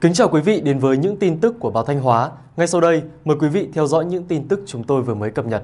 Kính chào quý vị đến với những tin tức của báo Thanh Hóa. Ngay sau đây, mời quý vị theo dõi những tin tức chúng tôi vừa mới cập nhật.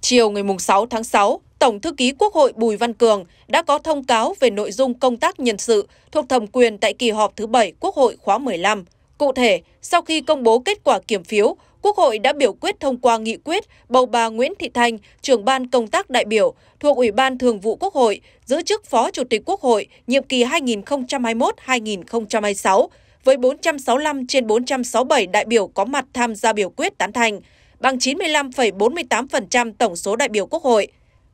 Chiều ngày 6 tháng 6, Tổng thư ký Quốc hội Bùi Văn Cường đã có thông cáo về nội dung công tác nhân sự thuộc thẩm quyền tại kỳ họp thứ 7 Quốc hội khóa 15. Cụ thể, sau khi công bố kết quả kiểm phiếu, Quốc hội đã biểu quyết thông qua nghị quyết bầu bà Nguyễn Thị Thanh, trưởng ban công tác đại biểu thuộc Ủy ban Thường vụ Quốc hội, giữ chức Phó Chủ tịch Quốc hội nhiệm kỳ 2021-2026 với 465 trên 467 đại biểu có mặt tham gia biểu quyết tán thành, bằng 95,48% tổng số đại biểu Quốc hội.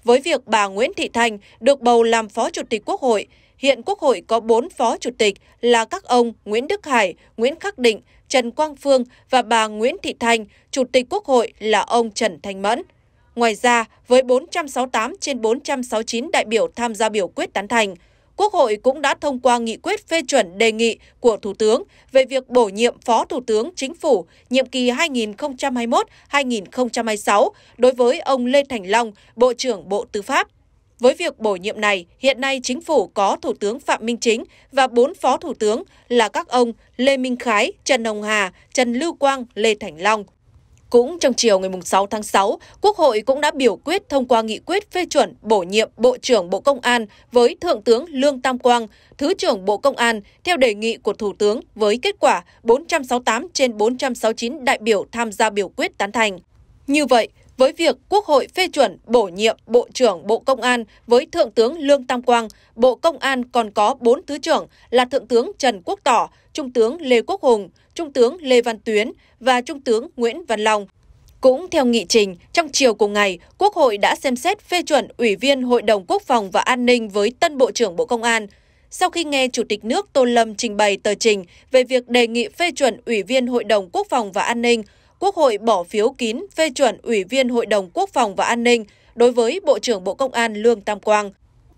Với việc bà Nguyễn Thị Thanh được bầu làm Phó Chủ tịch Quốc hội, Hiện Quốc hội có 4 phó chủ tịch là các ông Nguyễn Đức Hải, Nguyễn Khắc Định, Trần Quang Phương và bà Nguyễn Thị Thanh, Chủ tịch Quốc hội là ông Trần Thanh Mẫn. Ngoài ra, với 468 trên 469 đại biểu tham gia biểu quyết tán thành, Quốc hội cũng đã thông qua nghị quyết phê chuẩn đề nghị của Thủ tướng về việc bổ nhiệm Phó Thủ tướng Chính phủ nhiệm kỳ 2021-2026 đối với ông Lê Thành Long, Bộ trưởng Bộ Tư pháp. Với việc bổ nhiệm này, hiện nay chính phủ có Thủ tướng Phạm Minh Chính và bốn phó thủ tướng là các ông Lê Minh Khái, Trần Hồng Hà, Trần Lưu Quang, Lê Thành Long. Cũng trong chiều ngày 6 tháng 6, Quốc hội cũng đã biểu quyết thông qua nghị quyết phê chuẩn bổ nhiệm Bộ trưởng Bộ Công an với Thượng tướng Lương Tam Quang, Thứ trưởng Bộ Công an theo đề nghị của Thủ tướng với kết quả 468 trên 469 đại biểu tham gia biểu quyết tán thành. Như vậy, với việc Quốc hội phê chuẩn bổ nhiệm Bộ trưởng Bộ Công an với Thượng tướng Lương Tam Quang, Bộ Công an còn có 4 thứ trưởng là Thượng tướng Trần Quốc Tỏ, Trung tướng Lê Quốc Hùng, Trung tướng Lê Văn Tuyến và Trung tướng Nguyễn Văn Long. Cũng theo nghị trình, trong chiều cùng ngày, Quốc hội đã xem xét phê chuẩn Ủy viên Hội đồng Quốc phòng và An ninh với tân Bộ trưởng Bộ Công an. Sau khi nghe Chủ tịch nước Tô Lâm trình bày tờ trình về việc đề nghị phê chuẩn Ủy viên Hội đồng Quốc phòng và An ninh, Quốc hội bỏ phiếu kín phê chuẩn Ủy viên Hội đồng Quốc phòng và An ninh đối với Bộ trưởng Bộ Công an Lương Tam Quang.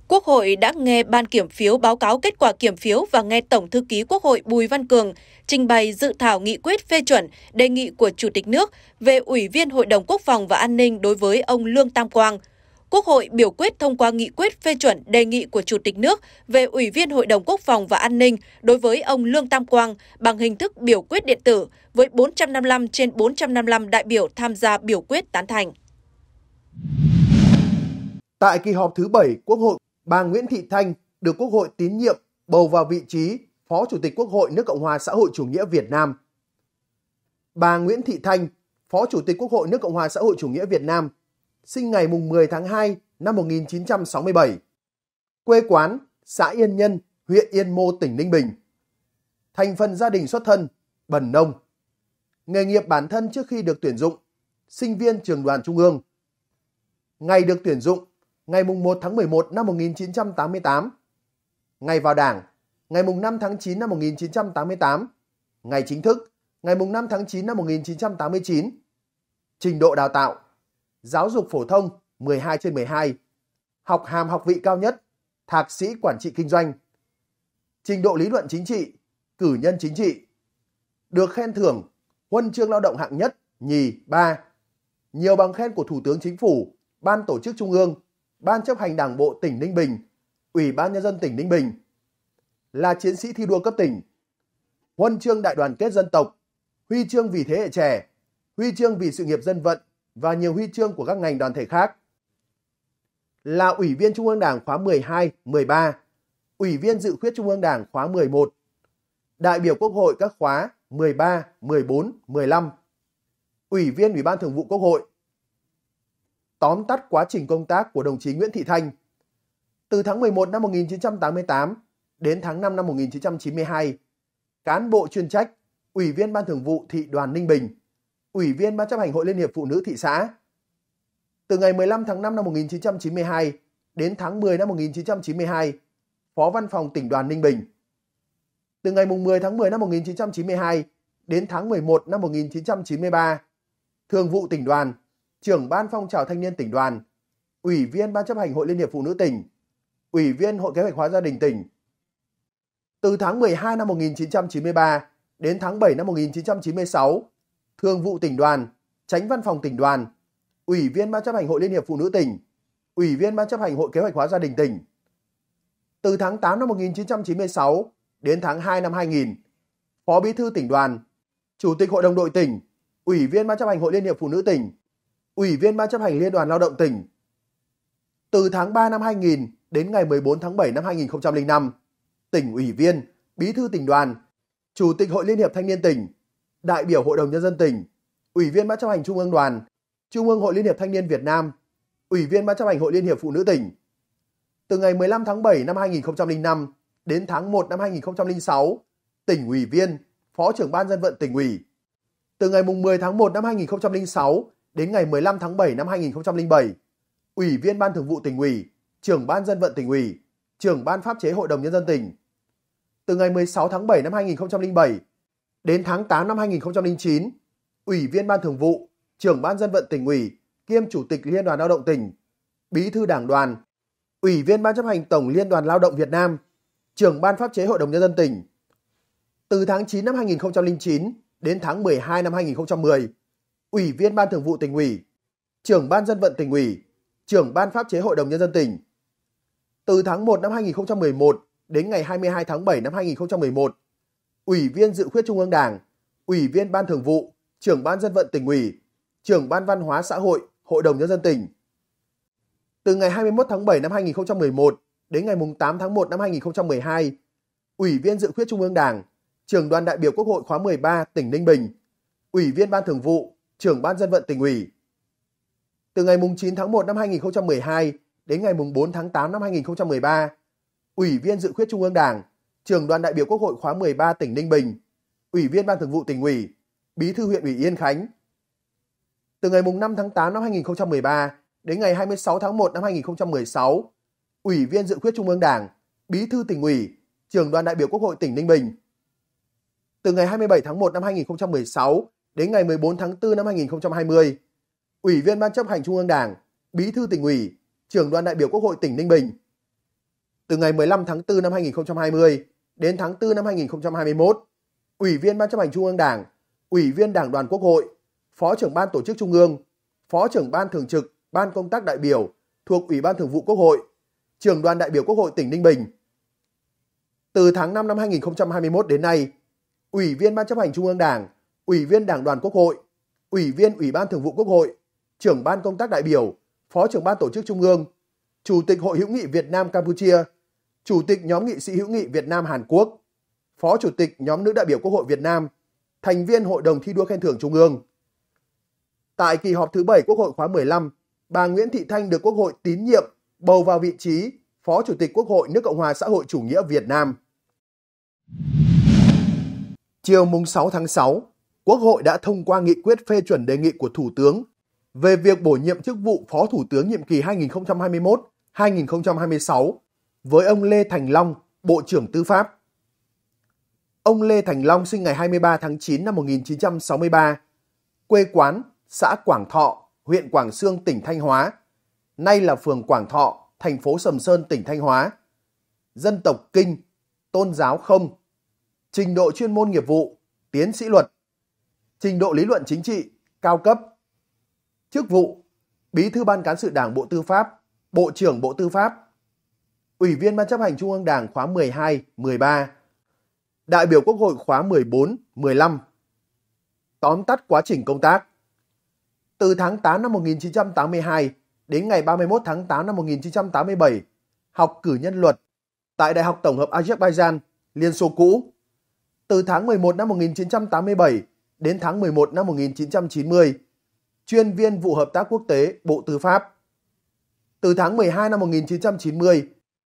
Quốc hội đã nghe Ban Kiểm phiếu báo cáo kết quả kiểm phiếu và nghe Tổng Thư ký Quốc hội Bùi Văn Cường trình bày dự thảo nghị quyết phê chuẩn đề nghị của Chủ tịch nước về Ủy viên Hội đồng Quốc phòng và An ninh đối với ông Lương Tam Quang – Quốc hội biểu quyết thông qua nghị quyết phê chuẩn đề nghị của Chủ tịch nước về Ủy viên Hội đồng Quốc phòng và An ninh đối với ông Lương Tam Quang bằng hình thức biểu quyết điện tử với 455 trên 455 đại biểu tham gia biểu quyết tán thành. Tại kỳ họp thứ 7 Quốc hội, bà Nguyễn Thị Thanh được Quốc hội tín nhiệm bầu vào vị trí Phó Chủ tịch Quốc hội nước Cộng hòa xã hội chủ nghĩa Việt Nam. Bà Nguyễn Thị Thanh, Phó Chủ tịch Quốc hội nước Cộng hòa xã hội chủ nghĩa Việt Nam sinh ngày 10 tháng 2 năm 1967, quê quán xã Yên Nhân, huyện Yên Mô, tỉnh Ninh Bình. Thành phần gia đình xuất thân, bần nông. Nghề nghiệp bản thân trước khi được tuyển dụng, sinh viên trường đoàn Trung ương. Ngày được tuyển dụng, ngày 1 tháng 11 năm 1988. Ngày vào đảng, ngày 5 tháng 9 năm 1988. Ngày chính thức, ngày 5 tháng 9 năm 1989. Trình độ đào tạo, giáo dục phổ thông 12 trên 12, học hàm học vị cao nhất, thạc sĩ quản trị kinh doanh, trình độ lý luận chính trị, cử nhân chính trị, được khen thưởng huân chương lao động hạng nhất, nhì, ba, nhiều bằng khen của Thủ tướng Chính phủ, Ban tổ chức Trung ương, Ban chấp hành Đảng bộ tỉnh Ninh Bình, Ủy ban Nhân dân tỉnh Ninh Bình, là chiến sĩ thi đua cấp tỉnh, huân chương đại đoàn kết dân tộc, huy chương vì thế hệ trẻ, huy chương vì sự nghiệp dân vận và nhiều huy chương của các ngành đoàn thể khác. Là Ủy viên Trung ương Đảng khóa 12, 13, Ủy viên Dự khuyết Trung ương Đảng khóa 11, đại biểu Quốc hội các khóa 13, 14, 15, Ủy viên Ủy ban Thường vụ Quốc hội. Tóm tắt quá trình công tác của đồng chí Nguyễn Thị Thanh. Từ tháng 11 năm 1988 đến tháng 5 năm 1992, cán bộ chuyên trách, Ủy viên Ban Thường vụ Thị đoàn Ninh Bình – Ủy viên Ban chấp hành Hội Liên hiệp Phụ nữ thị xã. Từ ngày 15 tháng 5 năm 1992 đến tháng 10 năm 1992, Phó Văn phòng tỉnh đoàn Ninh Bình. Từ ngày 10 tháng 10 năm 1992 đến tháng 11 năm 1993, Thường vụ tỉnh đoàn, trưởng Ban phong trào thanh niên tỉnh đoàn, Ủy viên Ban chấp hành Hội Liên hiệp Phụ nữ tỉnh, Ủy viên Hội Kế hoạch hóa gia đình tỉnh. Từ tháng 12 năm 1993 đến tháng 7 năm 1996, Thường vụ tỉnh đoàn, Tránh văn phòng tỉnh đoàn, Ủy viên ban chấp hành hội Liên hiệp Phụ nữ tỉnh, Ủy viên ban chấp hành hội Kế hoạch hóa gia đình tỉnh. Từ tháng 8 năm 1996 đến tháng 2 năm 2000, Phó Bí thư tỉnh đoàn, Chủ tịch Hội đồng đội tỉnh, Ủy viên ban chấp hành Hội Liên hiệp Phụ nữ tỉnh, Ủy viên ban chấp hành Liên đoàn Lao động tỉnh. Từ tháng 3 năm 2000 đến ngày 14 tháng 7 năm 2005, tỉnh ủy viên, Bí thư tỉnh đoàn, Chủ tịch Hội Liên hiệp Thanh niên tỉnh, đại biểu Hội đồng Nhân dân tỉnh, Ủy viên Ban chấp hành Trung ương đoàn, Trung ương Hội Liên hiệp Thanh niên Việt Nam, Ủy viên Ban chấp hành Hội Liên hiệp Phụ nữ tỉnh. Từ ngày 15 tháng 7 năm 2005 đến tháng 1 năm 2006, tỉnh ủy viên, Phó trưởng Ban dân vận tỉnh ủy. Từ ngày 10 tháng 1 năm 2006 đến ngày 15 tháng 7 năm 2007, Ủy viên Ban thường vụ tỉnh ủy, trưởng Ban dân vận tỉnh ủy, trưởng Ban pháp chế Hội đồng Nhân dân tỉnh. Từ ngày 16 tháng 7 năm 2007 Đến tháng 8 năm 2009, Ủy viên Ban Thường vụ, trưởng Ban Dân vận tỉnh ủy, kiêm Chủ tịch Liên đoàn Lao động tỉnh, Bí thư Đảng đoàn, Ủy viên Ban chấp hành Tổng Liên đoàn Lao động Việt Nam, trưởng Ban Pháp chế Hội đồng Nhân dân tỉnh. Từ tháng 9 năm 2009 đến tháng 12 năm 2010, Ủy viên Ban Thường vụ tỉnh ủy, trưởng Ban Dân vận tỉnh ủy, trưởng Ban Pháp chế Hội đồng Nhân dân tỉnh. Từ tháng 1 năm 2011 đến ngày 22 tháng 7 năm 2011, Ủy viên dự khuyết Trung ương Đảng, Ủy viên Ban Thường vụ, Trưởng Ban Dân vận tỉnh ủy, Trưởng Ban Văn hóa xã hội, Hội đồng Nhân dân tỉnh. Từ ngày 21 tháng 7 năm 2011 đến ngày 8 tháng 1 năm 2012, Ủy viên dự khuyết Trung ương Đảng, Trưởng đoàn đại biểu Quốc hội khóa 13 tỉnh Ninh Bình, Ủy viên Ban Thường vụ, Trưởng Ban Dân vận tỉnh ủy. Từ ngày 9 tháng 1 năm 2012 đến ngày 4 tháng 8 năm 2013, Ủy viên dự khuyết Trung ương Đảng, trưởng đoàn đại biểu Quốc hội khóa 13 tỉnh Ninh Bình, Ủy viên Ban Thường vụ tỉnh ủy, Bí thư huyện ủy Yên Khánh. Từ ngày 5 tháng 8 năm 2013 đến ngày 26 tháng 1 năm 2016, Ủy viên Dự khuyết Trung ương Đảng, Bí thư tỉnh ủy, trưởng đoàn đại biểu Quốc hội tỉnh Ninh Bình. Từ ngày 27 tháng 1 năm 2016 đến ngày 14 tháng 4 năm 2020, Ủy viên Ban chấp hành Trung ương Đảng, Bí thư tỉnh ủy, trưởng đoàn đại biểu Quốc hội tỉnh Ninh Bình. Từ ngày 15 tháng 4 năm 2020 đến tháng 4 năm 2021, Ủy viên Ban chấp hành Trung ương Đảng, Ủy viên Đảng đoàn Quốc hội, Phó trưởng Ban Tổ chức Trung ương, Phó trưởng Ban Thường trực Ban Công tác đại biểu thuộc Ủy ban Thường vụ Quốc hội, trưởng đoàn đại biểu Quốc hội tỉnh Ninh Bình. Từ tháng 5 năm 2021 đến nay, Ủy viên Ban chấp hành Trung ương Đảng, Ủy viên Đảng đoàn Quốc hội, Ủy viên Ủy ban Thường vụ Quốc hội, trưởng Ban Công tác đại biểu, Phó trưởng Ban Tổ chức Trung ương, Chủ tịch Hội hữu nghị Việt Nam Campuchia – Chủ tịch nhóm nghị sĩ hữu nghị Việt Nam Hàn Quốc, Phó Chủ tịch nhóm nữ đại biểu Quốc hội Việt Nam, thành viên Hội đồng thi đua khen thưởng Trung ương. Tại kỳ họp thứ 7 Quốc hội khóa 15, bà Nguyễn Thị Thanh được Quốc hội tín nhiệm bầu vào vị trí Phó Chủ tịch Quốc hội nước Cộng hòa xã hội chủ nghĩa Việt Nam. Chiều mùng 6 tháng 6, Quốc hội đã thông qua nghị quyết phê chuẩn đề nghị của Thủ tướng về việc bổ nhiệm chức vụ Phó Thủ tướng nhiệm kỳ 2021-2026 với ông Lê Thành Long, Bộ trưởng Tư pháp. Ông Lê Thành Long sinh ngày 23 tháng 9 năm 1963, quê quán xã Quảng Thọ, huyện Quảng Sương, tỉnh Thanh Hóa, nay là phường Quảng Thọ, thành phố Sầm Sơn, tỉnh Thanh Hóa. Dân tộc Kinh, tôn giáo không, trình độ chuyên môn nghiệp vụ, tiến sĩ luật, trình độ lý luận chính trị, cao cấp. Chức vụ, Bí thư Ban Cán sự Đảng Bộ Tư pháp, Bộ trưởng Bộ Tư pháp, Ủy viên Ban chấp hành Trung ương Đảng khóa 12, 13, đại biểu Quốc hội khóa 14, 15. Tóm tắt quá trình công tác Từ tháng 8 năm 1982 đến ngày 31 tháng 8 năm 1987, học cử nhân luật tại Đại học Tổng hợp Azerbaijan, Liên Xô cũ. Từ tháng 11 năm 1987 đến tháng 11 năm 1990, chuyên viên vụ hợp tác quốc tế Bộ Tư pháp. Từ tháng 12 năm 1990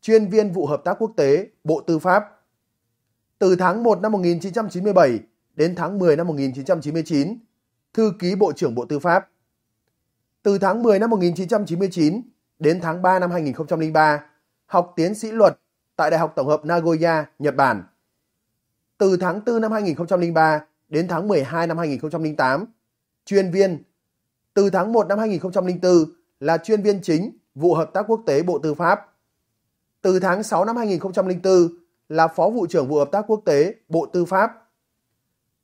chuyên viên vụ hợp tác quốc tế, Bộ Tư pháp. Từ tháng 1 năm 1997 đến tháng 10 năm 1999, thư ký Bộ trưởng Bộ Tư pháp. Từ tháng 10 năm 1999 đến tháng 3 năm 2003, học tiến sĩ luật tại Đại học Tổng hợp Nagoya, Nhật Bản. Từ tháng 4 năm 2003 đến tháng 12 năm 2008, chuyên viên. Từ tháng 1 năm 2004 là chuyên viên chính vụ hợp tác quốc tế Bộ Tư pháp từ tháng 6 năm 2004 là Phó Vụ trưởng Vụ Hợp tác Quốc tế, Bộ Tư pháp.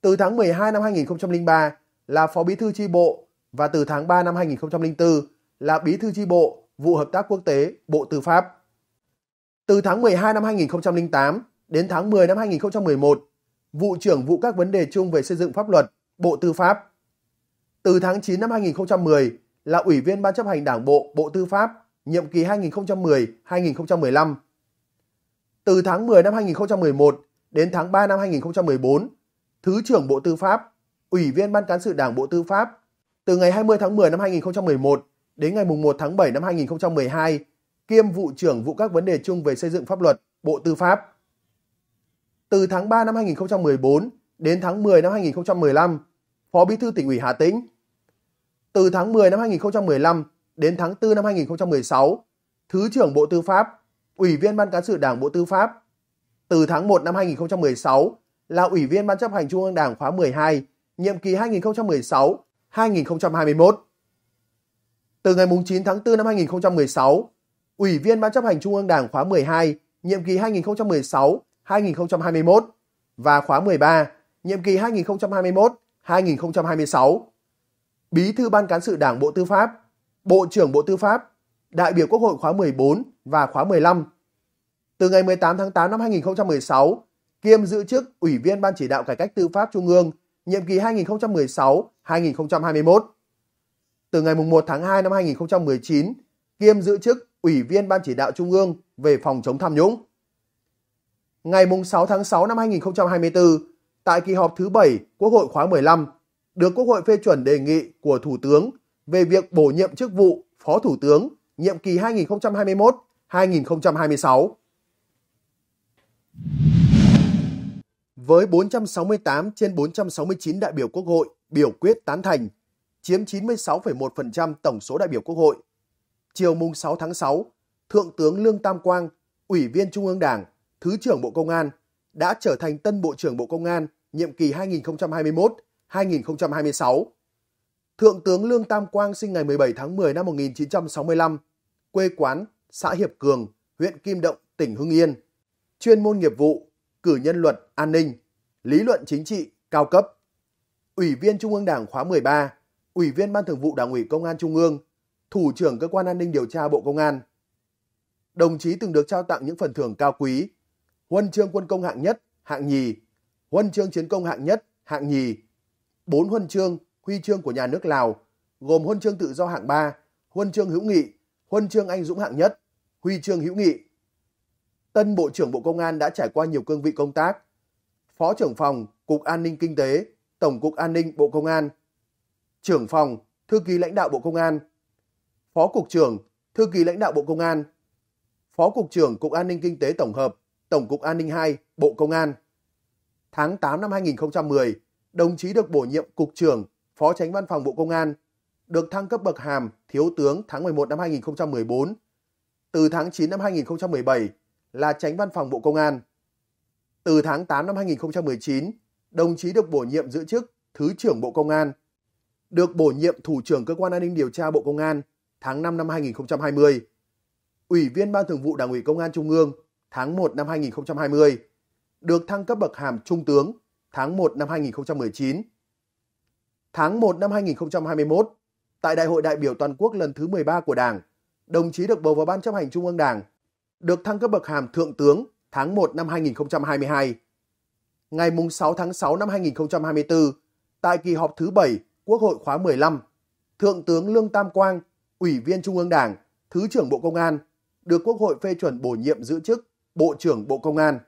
Từ tháng 12 năm 2003 là Phó Bí thư tri bộ và từ tháng 3 năm 2004 là Bí thư tri bộ, Vụ Hợp tác Quốc tế, Bộ Tư pháp. Từ tháng 12 năm 2008 đến tháng 10 năm 2011, Vụ trưởng Vụ các vấn đề chung về xây dựng pháp luật, Bộ Tư pháp. Từ tháng 9 năm 2010 là Ủy viên Ban chấp hành Đảng Bộ, Bộ Tư pháp nhiệm kỳ 2010-2015. Từ tháng 10 năm 2011 đến tháng 3 năm 2014, Thứ trưởng Bộ Tư pháp, Ủy viên Ban Cán sự Đảng Bộ Tư pháp, từ ngày 20 tháng 10 năm 2011 đến ngày 1 tháng 7 năm 2012, kiêm vụ trưởng vụ các vấn đề chung về xây dựng pháp luật, Bộ Tư pháp. Từ tháng 3 năm 2014 đến tháng 10 năm 2015, Phó Bí thư tỉnh ủy Hà Tĩnh. Từ tháng 10 năm 2015 đến tháng 4 năm 2016, Thứ trưởng Bộ Tư pháp, Ủy viên Ban Cán sự Đảng Bộ Tư pháp. Từ tháng 1 năm 2016 là Ủy viên Ban chấp hành Trung ương Đảng khóa 12, nhiệm kỳ 2016-2021. Từ ngày 9 tháng 4 năm 2016, Ủy viên Ban chấp hành Trung ương Đảng khóa 12, nhiệm kỳ 2016-2021 và khóa 13, nhiệm kỳ 2021-2026. Bí thư Ban Cán sự Đảng Bộ Tư pháp, Bộ trưởng Bộ Tư pháp, đại biểu Quốc hội khóa 14 và khóa 15. Từ ngày 18 tháng 8 năm 2016, kiêm giữ chức Ủy viên Ban chỉ đạo cải cách tư pháp Trung ương, nhiệm kỳ 2016-2021. Từ ngày 1 tháng 2 năm 2019, kiêm giữ chức Ủy viên Ban chỉ đạo Trung ương về phòng chống tham nhũng. Ngày 6 tháng 6 năm 2024, tại kỳ họp thứ 7 Quốc hội khóa 15, được Quốc hội phê chuẩn đề nghị của Thủ tướng về việc bổ nhiệm chức vụ Phó Thủ tướng nhiệm kỳ 2021-2026. Với 468 trên 469 đại biểu Quốc hội biểu quyết tán thành, chiếm 96,1% tổng số đại biểu Quốc hội. Chiều mùng 6 tháng 6, Thượng tướng Lương Tam Quang, Ủy viên Trung ương Đảng, Thứ trưởng Bộ Công an đã trở thành tân Bộ trưởng Bộ Công an nhiệm kỳ 2021-2026 Thượng tướng Lương Tam Quang sinh ngày 17 tháng 10 năm 1965, quê quán xã Hiệp Cường, huyện Kim Động, tỉnh Hưng Yên. Chuyên môn nghiệp vụ, cử nhân luật, an ninh, lý luận chính trị, cao cấp. Ủy viên Trung ương Đảng khóa 13, Ủy viên Ban Thường vụ Đảng ủy Công an Trung ương, Thủ trưởng Cơ quan An ninh Điều tra Bộ Công an. Đồng chí từng được trao tặng những phần thưởng cao quý, huân chương quân công hạng nhất, hạng nhì, huân chương chiến công hạng nhất, hạng nhì, bốn huân chương huy chương của nhà nước Lào, gồm huân chương tự do hạng 3, huân chương hữu nghị, huân chương anh dũng hạng nhất, huy chương hữu nghị. Tân Bộ trưởng Bộ Công an đã trải qua nhiều cương vị công tác. Phó trưởng phòng, Cục An ninh Kinh tế, Tổng cục An ninh Bộ Công an, trưởng phòng, thư ký lãnh đạo Bộ Công an, phó cục trưởng, thư ký lãnh đạo Bộ Công an, phó cục trưởng Cục An ninh Kinh tế Tổng hợp, Tổng cục An ninh 2, Bộ Công an. Tháng 8 năm 2010, đồng chí được bổ nhiệm cục trưởng Phó tránh văn phòng Bộ Công an, được thăng cấp bậc hàm Thiếu tướng tháng 11 năm 2014. Từ tháng 9 năm 2017 là tránh văn phòng Bộ Công an. Từ tháng 8 năm 2019, đồng chí được bổ nhiệm giữ chức Thứ trưởng Bộ Công an, được bổ nhiệm Thủ trưởng Cơ quan An ninh Điều tra Bộ Công an tháng 5 năm 2020, Ủy viên Ban Thường vụ Đảng ủy Công an Trung ương tháng 1 năm 2020, được thăng cấp bậc hàm Trung tướng tháng 1 năm 2019 tháng 1 năm 2021, tại Đại hội đại biểu toàn quốc lần thứ 13 của Đảng, đồng chí được bầu vào Ban chấp hành Trung ương Đảng, được thăng cấp bậc hàm Thượng tướng tháng 1 năm 2022. Ngày 6 tháng 6 năm 2024, tại kỳ họp thứ 7 Quốc hội khóa 15, Thượng tướng Lương Tam Quang, Ủy viên Trung ương Đảng, Thứ trưởng Bộ Công an, được Quốc hội phê chuẩn bổ nhiệm giữ chức Bộ trưởng Bộ Công an.